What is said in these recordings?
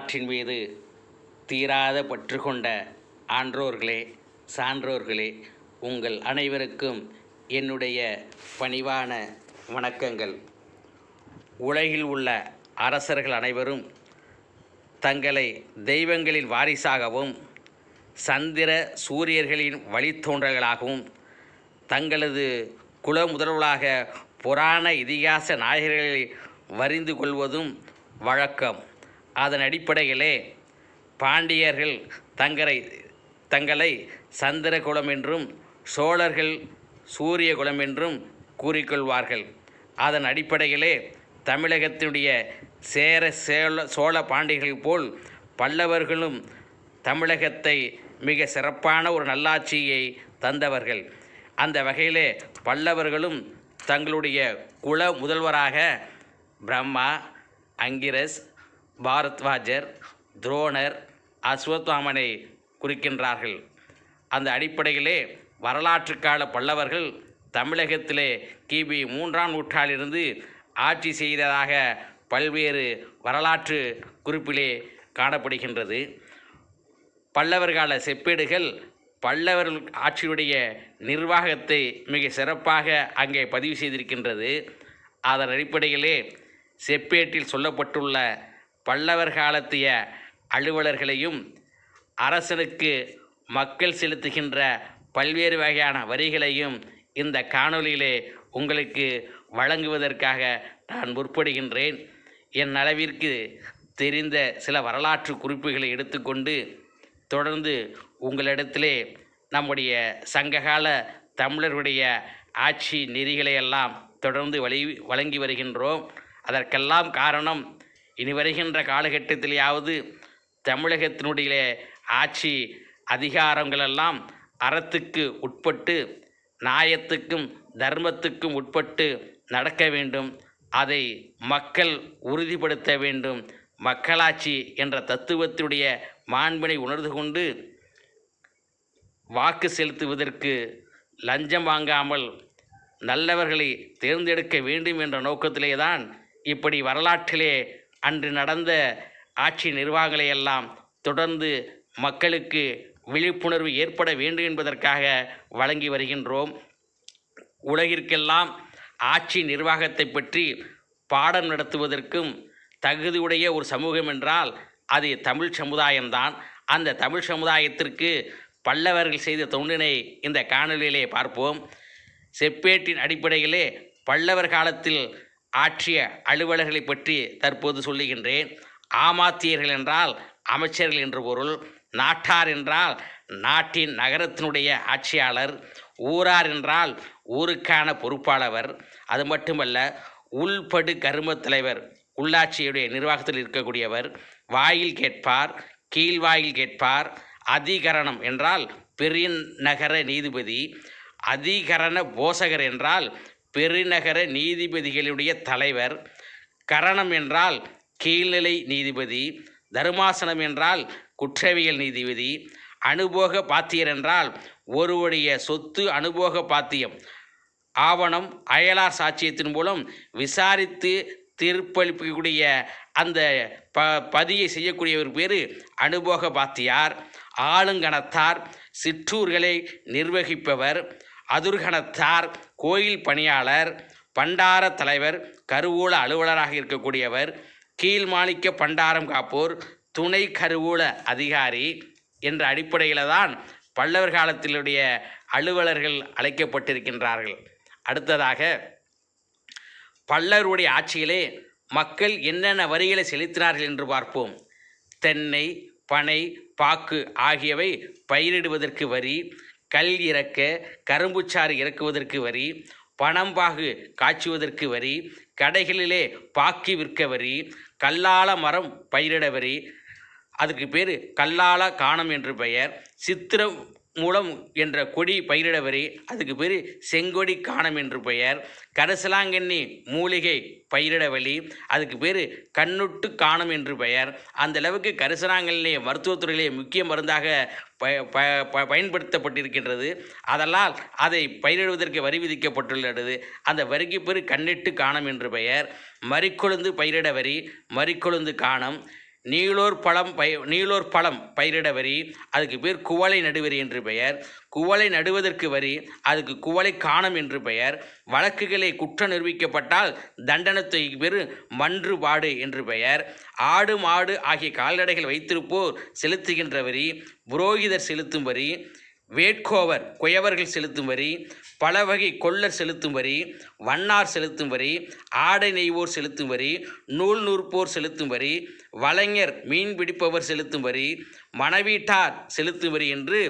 வரலாற்றின் மீது தீராத பற்று கொண்ட ஆன்றோர்களே சான்றோர்களே உங்கள் அனைவருக்கும் என்னுடைய பணிவான வணக்கங்கள் உலகில் உள்ள அரசர்கள் அனைவரும் தங்களை தெய்வங்களின் வாரிசாகவும் சந்திர சூரியர்களின் வழித்தோன்றல்களாகவும் தங்களது குல முதல்வர்களாக புராண இதிகாச நாயகர்களை வரிந்து கொள்வதும் வழக்கம் அதன் அடிப்படையிலே பாண்டியர்கள் தங்களை தங்களை சந்திரகுலம் என்றும் சோழர்கள் சூரியகுலம் என்றும் கூறிக்கொள்வார்கள் அதன் அடிப்படையிலே தமிழகத்தினுடைய சேர சேல சோழ பாண்டியர்கள் போல் பல்லவர்களும் தமிழகத்தை மிக சிறப்பான ஒரு நல்லாட்சியை தந்தவர்கள் அந்த வகையிலே பல்லவர்களும் தங்களுடைய குல முதல்வராக பிரம்மா அங்கிரஸ் பாரத்வாஜர் துரோணர் அஸ்வத்வாமனை குறிக்கின்றார்கள் அந்த அடிப்படையிலே வரலாற்று கால பல்லவர்கள் தமிழகத்திலே கிபி மூன்றாம் நூற்றாண்டிலிருந்து ஆட்சி செய்ததாக பல்வேறு வரலாற்று குறிப்பிலே காணப்படுகின்றது பல்லவர் கால செப்பேடுகள் பல்லவர்கள் ஆட்சியுடைய நிர்வாகத்தை மிக சிறப்பாக அங்கே பதிவு செய்திருக்கின்றது அதன் அடிப்படையிலே செப்பேட்டில் சொல்லப்பட்டுள்ள பல்லவர் காலத்திய அலுவலர்களையும் அரசனுக்கு மக்கள் செலுத்துகின்ற பல்வேறு வகையான வரிகளையும் இந்த காணொலியிலே உங்களுக்கு வழங்குவதற்காக நான் முற்படுகின்றேன் என் அளவிற்கு தெரிந்த சில வரலாற்று குறிப்புகளை எடுத்துக்கொண்டு தொடர்ந்து உங்களிடத்திலே நம்முடைய சங்ககால தமிழருடைய ஆட்சி நெறிகளையெல்லாம் எல்லாம் தொடர்ந்து வழி வழங்கி வருகின்றோம் அதற்கெல்லாம் காரணம் இனி வருகின்ற காலகட்டத்திலேயாவது தமிழகத்தினுடைய ஆட்சி அதிகாரங்களெல்லாம் அறத்துக்கு உட்பட்டு நாயத்துக்கும் தர்மத்துக்கும் உட்பட்டு நடக்க வேண்டும் அதை மக்கள் உறுதிப்படுத்த வேண்டும் மக்களாட்சி என்ற தத்துவத்தினுடைய மாண்பினை உணர்ந்து கொண்டு வாக்கு செலுத்துவதற்கு லஞ்சம் வாங்காமல் நல்லவர்களை தேர்ந்தெடுக்க வேண்டும் என்ற நோக்கத்திலே தான் இப்படி வரலாற்றிலே அன்று நடந்த ஆட்சி நிர்வாகங்களை எல்லாம் தொடர்ந்து மக்களுக்கு விழிப்புணர்வு ஏற்பட வேண்டும் என்பதற்காக வழங்கி வருகின்றோம் உலகிற்கெல்லாம் ஆட்சி நிர்வாகத்தை பற்றி பாடம் நடத்துவதற்கும் தகுதியுடைய ஒரு சமூகம் என்றால் அது தமிழ் சமுதாயம்தான் அந்த தமிழ் சமுதாயத்திற்கு பல்லவர்கள் செய்த தொண்டினை இந்த காணொலியிலே பார்ப்போம் செப்பேட்டின் அடிப்படையிலே பல்லவர் காலத்தில் ஆற்றிய அலுவலர்களை பற்றி தற்போது சொல்லுகின்றேன் ஆமாத்தியர்கள் என்றால் அமைச்சர்கள் என்று பொருள் நாட்டார் என்றால் நாட்டின் நகரத்தினுடைய ஆட்சியாளர் ஊரார் என்றால் ஊருக்கான பொறுப்பாளவர் அது மட்டுமல்ல உள்படு கரும தலைவர் உள்ளாட்சியுடைய நிர்வாகத்தில் இருக்கக்கூடியவர் வாயில் கேட்பார் கீழ்வாயில் கேட்பார் அதிகரணம் என்றால் பெரிய நகர நீதிபதி அதிகரண போசகர் என்றால் பெருநகர நீதிபதிகளுடைய தலைவர் கரணம் என்றால் கீழ்நிலை நீதிபதி தருமாசனம் என்றால் குற்றவியல் நீதிபதி அனுபோக பாத்தியர் என்றால் ஒருவருடைய சொத்து அனுபோக பாத்தியம் ஆவணம் அயலார் சாட்சியத்தின் மூலம் விசாரித்து தீர்ப்பளிக்கக்கூடிய அந்த ப பதியை செய்யக்கூடிய ஒரு பேர் அனுபோக பாத்தியார் ஆளுங்கணத்தார் சிற்றூர்களை நிர்வகிப்பவர் அதுர்கணத்தார் கோயில் பணியாளர் பண்டார தலைவர் கருவூல அலுவலராக இருக்கக்கூடியவர் மாணிக்க பண்டாரம் காப்போர் துணை கருவூல அதிகாரி என்ற அடிப்படையில் தான் பல்லவர் காலத்திலுடைய அலுவலர்கள் அழைக்கப்பட்டிருக்கின்றார்கள் அடுத்ததாக பல்லவருடைய ஆட்சியிலே மக்கள் என்னென்ன வரிகளை செலுத்தினார்கள் என்று பார்ப்போம் தென்னை பனை பாக்கு ஆகியவை பயிரிடுவதற்கு வரி கல் இறக்க கரும்புச்சாறு இறக்குவதற்கு வரி பணம்பாகு காய்ச்சுவதற்கு வரி கடைகளிலே பாக்கி விற்க வரி கல்லால மரம் பயிரிட வரி அதுக்கு பேர் கல்லால காணம் என்று பெயர் சித்திரம் மூலம் என்ற கொடி வரி அதுக்கு பேர் செங்கொடி காணம் என்று பெயர் கரசலாங்கண்ணி மூலிகை பயிரிட வழி அதுக்கு பேர் கண்ணுட்டு காணம் என்று பெயர் அந்த அளவுக்கு கரிசலாங்கண்ணி மருத்துவத்துறையிலே முக்கிய மருந்தாக பயன்படுத்தப்பட்டிருக்கின்றது அதனால் அதை பயிரிடுவதற்கு வரி விதிக்கப்பட்டுள்ளது அந்த வரிக்கு பேர் கண்ணிட்டு காணம் என்று பெயர் மறிக்கொழுந்து பயிரிட வரி மறிக்கொழுந்து காணம் நீளோர் பழம் பய நீளோர் பழம் பயிரிட வரி அதுக்கு பேர் குவளை நடுவரி என்று பெயர் குவளை நடுவதற்கு வரி அதுக்கு குவளை காணம் என்று பெயர் வழக்குகளை குற்றம் நிரூபிக்கப்பட்டால் தண்டனத்தை பேர் மன்றுபாடு என்று பெயர் ஆடு மாடு ஆகிய கால்நடைகள் வைத்திருப்போர் செலுத்துகின்ற வரி புரோகிதர் செலுத்தும் வரி வேட்கோவர் குயவர்கள் செலுத்தும் வரி பல வகை கொள்ளர் செலுத்தும் வரி வண்ணார் செலுத்தும் வரி ஆடை நெய்வோர் செலுத்தும் வரி நூல் நூற்போர் செலுத்தும் வரி வலைஞர் மீன் பிடிப்பவர் செலுத்தும் வரி மனைவீட்டார் செலுத்தும் வரி என்று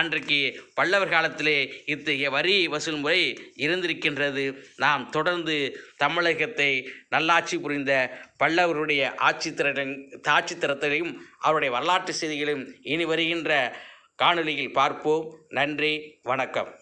அன்றைக்கு பல்லவர் காலத்திலே இத்தகைய வரி வசூல் முறை இருந்திருக்கின்றது நாம் தொடர்ந்து தமிழகத்தை நல்லாட்சி புரிந்த பல்லவருடைய ஆட்சித்திர ஆட்சித்திரத்தையும் அவருடைய வரலாற்று செய்திகளையும் இனி வருகின்ற காணொலியில் பார்ப்போம் நன்றி வணக்கம்